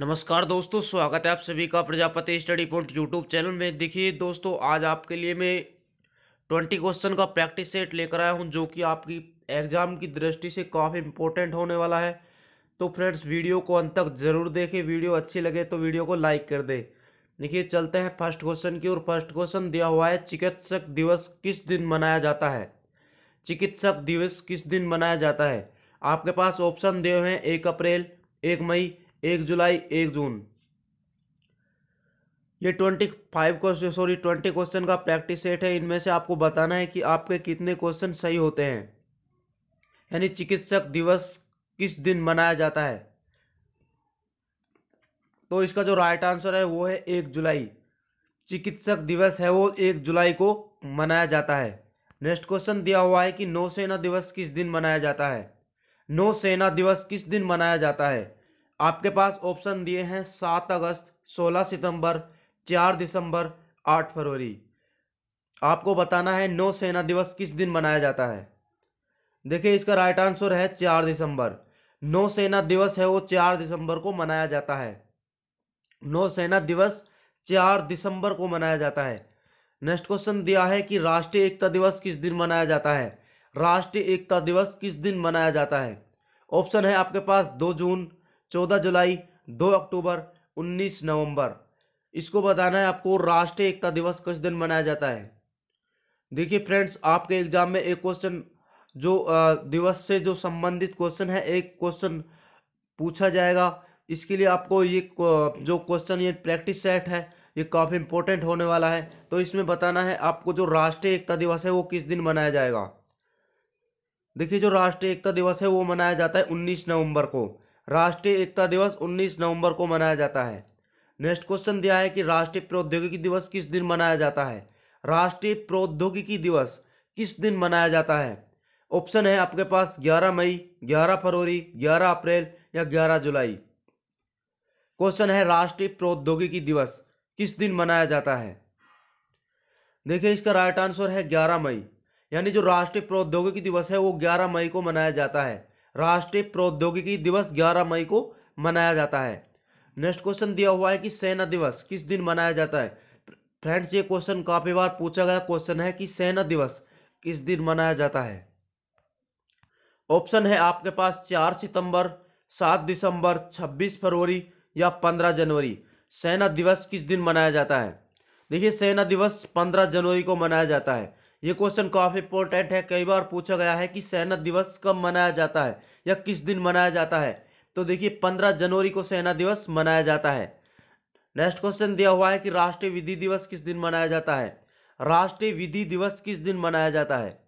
नमस्कार दोस्तों स्वागत है आप सभी का Prajapati study point YouTube channel में देखिए दोस्तों आज आपके लिए मैं ट्वेंटी क्वेश्चन का प्रैक्टिस सेट लेकर आया हूं जो कि आपकी एग्जाम की दृष्टि से काफ़ी इंपॉर्टेंट होने वाला है तो फ्रेंड्स वीडियो को अंत तक जरूर देखें वीडियो अच्छी लगे तो वीडियो को लाइक कर दे देखिए चलते हैं फर्स्ट क्वेश्चन की और फर्स्ट क्वेश्चन दिया हुआ है चिकित्सक दिवस किस दिन मनाया जाता है चिकित्सक दिवस किस दिन मनाया जाता है आपके पास ऑप्शन दिए हुए हैं एक अप्रैल एक मई एक जुलाई एक जून ये twenty five question sorry twenty question का प्रैक्टिस सेट है इनमें से आपको बताना है कि आपके कितने क्वेश्चन सही होते हैं यानी चिकित्सक दिवस किस दिन मनाया जाता है तो इसका जो राइट आंसर है वो है एक जुलाई चिकित्सक दिवस है वो एक जुलाई को मनाया जाता है नेक्स्ट क्वेश्चन दिया हुआ है कि नौसेना दिवस किस दिन मनाया जाता है नौसेना दिवस किस दिन मनाया जाता है आपके पास ऑप्शन दिए हैं सात अगस्त सोलह सितंबर चार दिसंबर आठ फरवरी आपको बताना है नौसेना दिवस किस दिन मनाया जाता है देखिए इसका राइट आंसर है चार दिसंबर नौसेना दिवस है वो चार दिसंबर को मनाया जाता है नौसेना दिवस चार दिसंबर को मनाया जाता है नेक्स्ट क्वेश्चन दिया है कि राष्ट्रीय एकता दिवस किस दिन मनाया जाता है राष्ट्रीय एकता दिवस किस दिन मनाया जाता है ऑप्शन है आपके पास दो जून चौदह जुलाई दो अक्टूबर उन्नीस नवंबर इसको बताना है आपको राष्ट्रीय एकता दिवस किस दिन मनाया जाता है देखिए फ्रेंड्स आपके एग्जाम में एक क्वेश्चन जो दिवस से जो संबंधित क्वेश्चन है एक क्वेश्चन पूछा जाएगा इसके लिए आपको ये जो क्वेश्चन ये प्रैक्टिस सेट है ये काफ़ी इंपॉर्टेंट होने वाला है तो इसमें बताना है आपको जो राष्ट्रीय एकता दिवस है वो किस दिन मनाया जाएगा देखिए जो राष्ट्रीय एकता दिवस है वो मनाया जाता है उन्नीस नवंबर को राष्ट्रीय एकता दिवस 19 नवंबर को मनाया जाता है नेक्स्ट क्वेश्चन दिया है कि राष्ट्रीय प्रौद्योगिकी दिवस किस दिन मनाया जाता है राष्ट्रीय प्रौद्योगिकी दिवस किस दिन मनाया जाता है ऑप्शन है आपके पास 11 मई 11 फरवरी 11 अप्रैल या 11 जुलाई क्वेश्चन है राष्ट्रीय प्रौद्योगिकी दिवस किस दिन मनाया जाता है देखिए इसका राइट आंसर है 11 मई यानी जो राष्ट्रीय प्रौद्योगिकी दिवस है वो 11 मई को मनाया जाता है राष्ट्रीय प्रौद्योगिकी दिवस 11 मई को मनाया जाता है नेक्स्ट क्वेश्चन दिया हुआ है कि सेना दिवस किस दिन मनाया जाता है फ्रेंड्स ये क्वेश्चन काफ़ी बार पूछा गया क्वेश्चन है कि सेना दिवस किस दिन मनाया जाता है ऑप्शन है आपके पास चार सितंबर सात दिसंबर छब्बीस फरवरी या पंद्रह जनवरी सेना दिवस किस दिन मनाया जाता है देखिए सेना दिवस पंद्रह जनवरी को मनाया जाता है ये क्वेश्चन काफ़ी इंपॉर्टेंट है कई बार पूछा गया है कि सेना दिवस कब मनाया जाता है या किस दिन मनाया जाता है तो देखिए पंद्रह जनवरी को सेना दिवस मनाया जाता है नेक्स्ट क्वेश्चन दिया हुआ है कि राष्ट्रीय विधि दिवस किस दिन मनाया जाता है राष्ट्रीय विधि दिवस किस दिन मनाया जाता है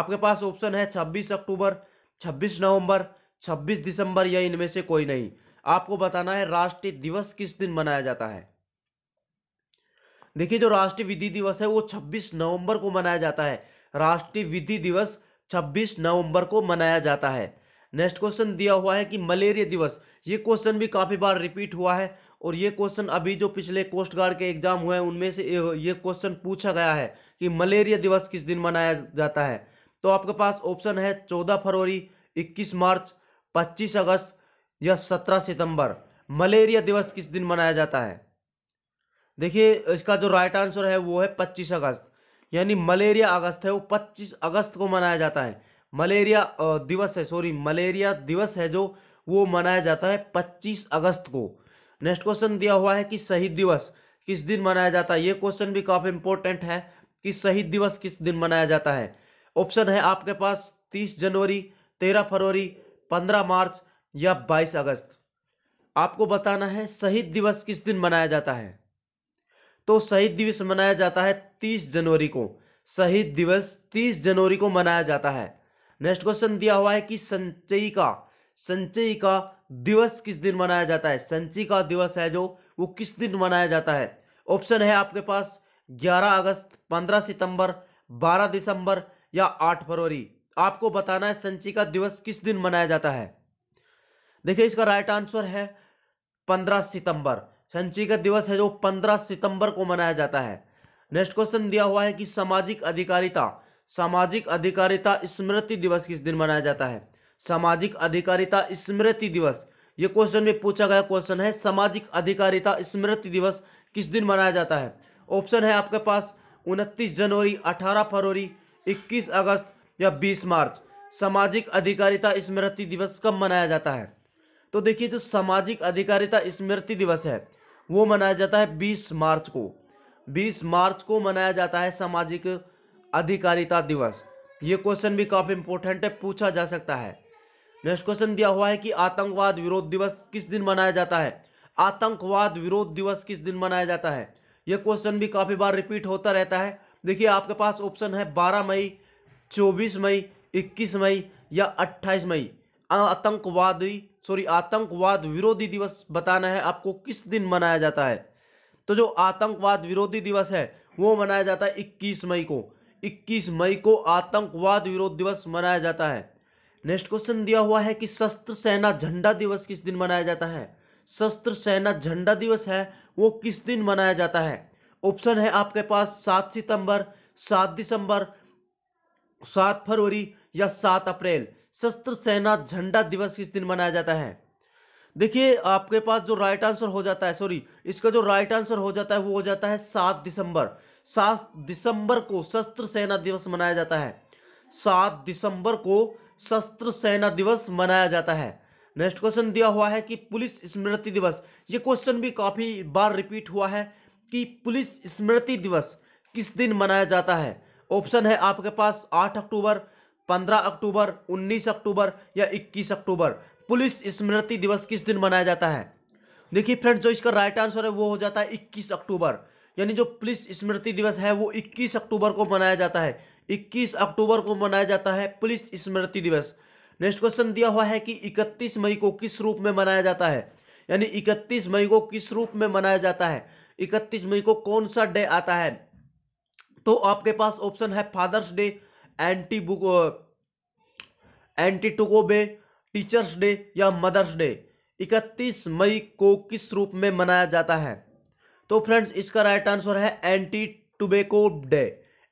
आपके पास ऑप्शन है छब्बीस अक्टूबर छब्बीस नवंबर छब्बीस दिसंबर या इनमें से कोई नहीं आपको बताना है राष्ट्रीय दिवस किस दिन मनाया जाता है देखिए जो राष्ट्रीय विधि दिवस है वो 26 नवंबर को मनाया जाता है राष्ट्रीय विधि दिवस 26 नवंबर को मनाया जाता है नेक्स्ट क्वेश्चन दिया हुआ है कि मलेरिया दिवस ये क्वेश्चन भी काफ़ी बार रिपीट हुआ है और ये क्वेश्चन अभी जो पिछले कोस्ट गार्ड के एग्जाम हुए हैं उनमें से ये क्वेश्चन पूछा गया है कि मलेरिया दिवस किस दिन मनाया जाता है तो आपके पास ऑप्शन है चौदह फरवरी इक्कीस मार्च पच्चीस अगस्त या सत्रह सितंबर मलेरिया दिवस किस दिन मनाया जाता है देखिए इसका जो राइट आंसर है वो है पच्चीस अगस्त यानी मलेरिया अगस्त है वो पच्चीस अगस्त को मनाया जाता है मलेरिया दिवस है सॉरी मलेरिया दिवस है जो वो मनाया जाता है पच्चीस अगस्त को नेक्स्ट क्वेश्चन दिया हुआ है कि शहीद दिवस किस दिन मनाया जाता है ये क्वेश्चन भी काफ़ी इंपॉर्टेंट है कि शहीद दिवस किस दिन मनाया जाता है ऑप्शन है आपके पास तीस जनवरी तेरह फरवरी पंद्रह मार्च या बाईस अगस्त आपको बताना है शहीद दिवस किस दिन मनाया जाता है तो शहीद दिवस मनाया जाता है तीस जनवरी को शहीद दिवस तीस जनवरी को मनाया जाता है नेक्स्ट क्वेश्चन दिया हुआ है कि का संचयी का दिवस किस दिन मनाया जाता है का दिवस है जो वो किस दिन मनाया जाता है ऑप्शन है आपके पास 11 अगस्त 15 सितंबर 12 दिसंबर या 8 फरवरी आपको बताना है का दिवस किस दिन मनाया जाता है देखिए इसका राइट आंसर है 15 सितंबर संचिका दिवस है जो 15 सितंबर को मनाया जाता है नेक्स्ट क्वेश्चन दिया हुआ है कि सामाजिक अधिकारिता सामाजिक अधिकारिता स्मृति दिवस किस दिन मनाया जाता है सामाजिक अधिकारिता स्मृति दिवस ये क्वेश्चन में पूछा गया क्वेश्चन है सामाजिक अधिकारिता स्मृति दिवस किस दिन मनाया जाता है ऑप्शन है आपके पास उनतीस जनवरी अठारह फरवरी इक्कीस अगस्त या बीस मार्च सामाजिक अधिकारिता स्मृति दिवस कब मनाया जाता है तो देखिए जो सामाजिक अधिकारिता स्मृति दिवस है वो मनाया जाता है 20 मार्च को 20 मार्च को मनाया जाता है सामाजिक अधिकारिता दिवस ये क्वेश्चन भी काफ़ी इंपॉर्टेंट है पूछा जा सकता है नेक्स्ट क्वेश्चन दिया हुआ है कि आतंकवाद विरोध दिवस किस दिन मनाया जाता है आतंकवाद विरोध दिवस किस दिन मनाया जाता है यह क्वेश्चन भी काफ़ी बार रिपीट होता रहता है देखिए आपके पास ऑप्शन है बारह मई चौबीस मई इक्कीस मई या अट्ठाईस मई आतंकवादी सॉरी आतंकवाद विरोधी दिवस बताना है आपको किस दिन मनाया जाता है तो जो आतंकवाद विरोधी दिवस है वो मनाया जाता है इक्कीस मई को इक्कीस मई को आतंकवाद विरोध दिवस मनाया जाता है नेक्स्ट क्वेश्चन दिया हुआ है कि शस्त्र सेना झंडा दिवस किस दिन मनाया जाता है शस्त्र सेना झंडा दिवस है वो किस दिन मनाया जाता है ऑप्शन है आपके पास सात सितंबर सात दिसंबर सात फरवरी या सात अप्रैल सशस्त्र सेना झंडा दिवस किस दिन मनाया जाता है देखिए आपके पास जो राइट आंसर हो जाता है सॉरी इसका जो राइट आंसर हो जाता है वो हो जाता है सात दिसंबर सात दिसंबर को शस्त्र सेना दिवस मनाया जाता है सात दिसंबर को शस्त्र सेना दिवस मनाया जाता है नेक्स्ट क्वेश्चन दिया हुआ है कि पुलिस स्मृति दिवस ये क्वेश्चन भी काफ़ी बार रिपीट हुआ है कि पुलिस स्मृति दिवस किस दिन मनाया जाता है ऑप्शन है आपके पास आठ अक्टूबर 15 अक्टूबर 19 अक्टूबर या 21 अक्टूबर पुलिस स्मृति दिवस किस दिन मनाया जाता है देखिए फ्रेंड्स जो इसका राइट आंसर है वो हो जाता है 21 अक्टूबर यानी जो पुलिस स्मृति दिवस है वो 21 अक्टूबर को मनाया जाता है 21 अक्टूबर को मनाया जाता है पुलिस स्मृति दिवस नेक्स्ट क्वेश्चन दिया हुआ है कि इकतीस मई को किस रूप में मनाया जाता है यानी इकतीस मई को किस रूप में मनाया जाता है इकतीस मई को कौन सा डे आता है तो आपके पास ऑप्शन है father's day anti book anti टुकोबे टीचर्स डे या मदर्स डे 31 मई को किस रूप में मनाया जाता है तो फ्रेंड्स इसका राइट आंसर है anti tobacco day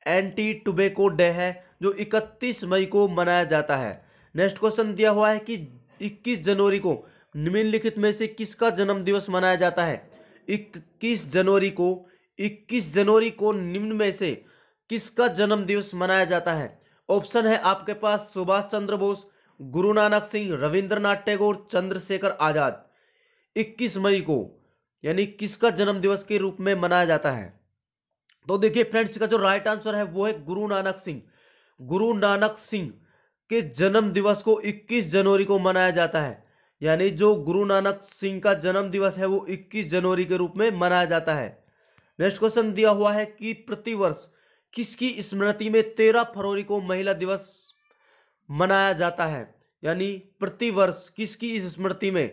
anti tobacco day है जो 31 मई को मनाया जाता है नेक्स्ट क्वेश्चन दिया हुआ है कि 21 जनवरी को निम्नलिखित में से किसका जन्म दिवस मनाया जाता है 21 जनवरी को 21 जनवरी को निम्न में से किसका जन्म दिवस मनाया जाता है ऑप्शन है आपके पास सुभाष चंद्र बोस गुरु नानक सिंह रविंद्रनाथ टैगोर चंद्रशेखर आजाद 21 मई को यानी किसका जन्म दिवस के रूप में मनाया जाता है तो देखिए फ्रेंड्स का जो राइट आंसर है वो है गुरु नानक सिंह गुरु नानक सिंह के जन्म दिवस को 21 जनवरी को मनाया जाता है यानी जो गुरु नानक सिंह का जन्म दिवस है वो 21 जनवरी के रूप में मनाया जाता है नेक्स्ट क्वेश्चन दिया हुआ है कि प्रतिवर्ष किसकी स्मृति में तेरह फरवरी को महिला दिवस मनाया जाता है यानी प्रतिवर्ष किसकी स्मृति में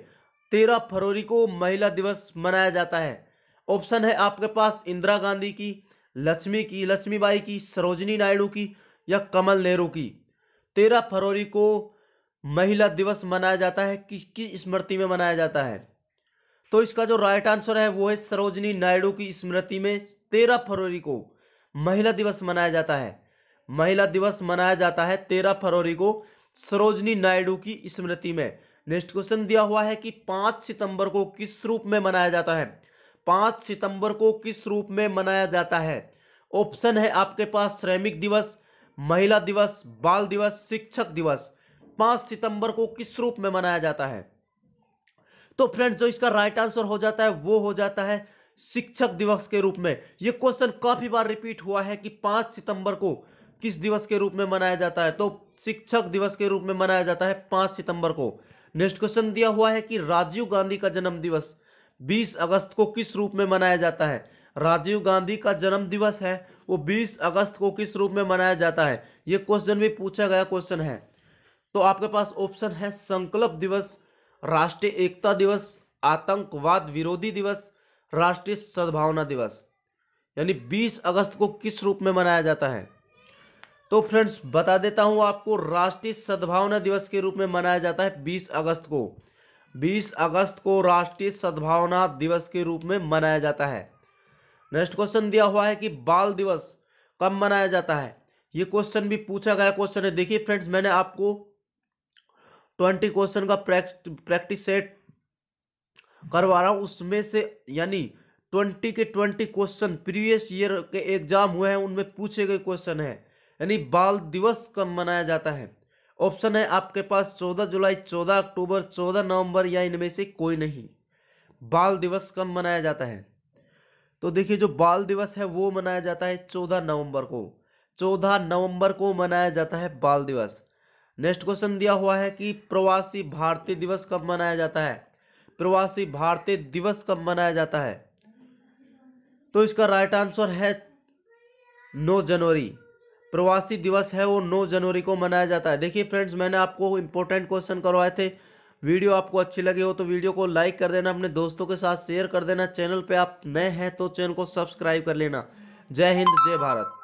तेरह फरवरी को महिला दिवस मनाया जाता है ऑप्शन है आपके पास इंदिरा गांधी की लक्ष्मी की लक्ष्मीबाई की सरोजनी नायडू की या कमल नेहरू की तेरह फरवरी को महिला दिवस मनाया जाता है किसकी स्मृति में मनाया जाता है तो इसका जो राइट आंसर है वो है सरोजनी नायडू की स्मृति में तेरह फरवरी को महिला दिवस मनाया जाता है महिला दिवस मनाया जाता है तेरह फरवरी को सरोजनी नायडू की स्मृति में नेक्स्ट क्वेश्चन दिया हुआ है कि पांच सितंबर को किस रूप में मनाया जाता है पांच सितंबर को किस रूप में मनाया जाता है ऑप्शन है आपके पास श्रमिक दिवस महिला दिवस बाल दिवस शिक्षक दिवस पांच सितंबर को किस रूप में मनाया जाता है तो फ्रेंड जो इसका राइट आंसर हो जाता है वो हो जाता है शिक्षक दिवस के रूप में ये क्वेश्चन काफी बार रिपीट हुआ है कि पांच सितंबर को किस दिवस के रूप में मनाया जाता है तो शिक्षक दिवस के रूप में मनाया जाता है पांच सितंबर को नेक्स्ट क्वेश्चन दिया हुआ है कि राजीव गांधी का जन्म दिवस बीस अगस्त को किस रूप में मनाया जाता है राजीव गांधी का जन्म दिवस है वो बीस अगस्त को किस रूप में मनाया जाता है ये क्वेश्चन भी पूछा गया क्वेश्चन है तो आपके पास ऑप्शन है संकल्प दिवस राष्ट्रीय एकता दिवस आतंकवाद विरोधी दिवस राष्ट्रीय सद्भावना दिवस यानी 20 अगस्त को किस रूप में मनाया जाता है तो फ्रेंड्स बता देता हूं आपको राष्ट्रीय सद्भावना दिवस के रूप में मनाया जाता है 20 अगस्त को 20 अगस्त को राष्ट्रीय सद्भावना दिवस के रूप में मनाया जाता है नेक्स्ट क्वेश्चन दिया हुआ है कि बाल दिवस कब मनाया जाता है ये क्वेश्चन भी पूछा गया क्वेश्चन है देखिए फ्रेंड्स मैंने आपको ट्वेंटी क्वेश्चन का प्रैक्टिस सेट करवा रहा हूँ उसमें से यानी ट्वेंटी के ट्वेंटी क्वेश्चन प्रीवियस ईयर के एग्जाम हुए हैं उनमें पूछे गए क्वेश्चन है यानी बाल दिवस कब मनाया जाता है ऑप्शन है आपके पास चौदह जुलाई चौदह अक्टूबर चौदह नवंबर या इनमें से कोई नहीं बाल दिवस कब मनाया जाता है तो देखिए जो बाल दिवस है वो मनाया जाता है चौदह नवंबर को चौदह नवंबर को मनाया जाता है बाल दिवस नेक्स्ट क्वेश्चन दिया हुआ है कि प्रवासी भारतीय दिवस कब मनाया जाता है प्रवासी भारतीय दिवस कब मनाया जाता है तो इसका राइट आंसर है 9 जनवरी प्रवासी दिवस है वो 9 जनवरी को मनाया जाता है देखिए फ्रेंड्स मैंने आपको इंपॉर्टेंट क्वेश्चन करवाए थे वीडियो आपको अच्छी लगी हो तो वीडियो को लाइक कर देना अपने दोस्तों के साथ शेयर कर देना चैनल पे आप नए हैं तो चैनल को सब्सक्राइब कर लेना जय हिंद जय भारत